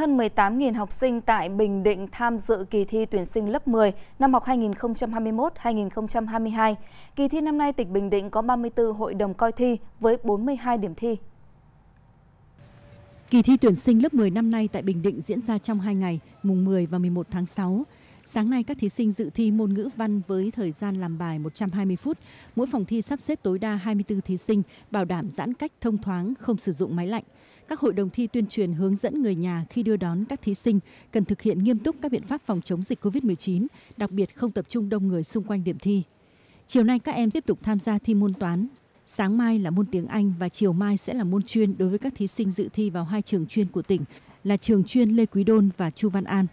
Hơn 18.000 học sinh tại Bình Định tham dự kỳ thi tuyển sinh lớp 10 năm học 2021-2022. Kỳ thi năm nay tỉnh Bình Định có 34 hội đồng coi thi với 42 điểm thi. Kỳ thi tuyển sinh lớp 10 năm nay tại Bình Định diễn ra trong 2 ngày, mùng 10 và 11 tháng 6. Sáng nay các thí sinh dự thi môn ngữ văn với thời gian làm bài 120 phút. Mỗi phòng thi sắp xếp tối đa 24 thí sinh, bảo đảm giãn cách thông thoáng, không sử dụng máy lạnh. Các hội đồng thi tuyên truyền hướng dẫn người nhà khi đưa đón các thí sinh cần thực hiện nghiêm túc các biện pháp phòng chống dịch COVID-19, đặc biệt không tập trung đông người xung quanh điểm thi. Chiều nay các em tiếp tục tham gia thi môn toán, Sáng mai là môn tiếng Anh và chiều mai sẽ là môn chuyên đối với các thí sinh dự thi vào hai trường chuyên của tỉnh là trường chuyên Lê Quý Đôn và Chu Văn An.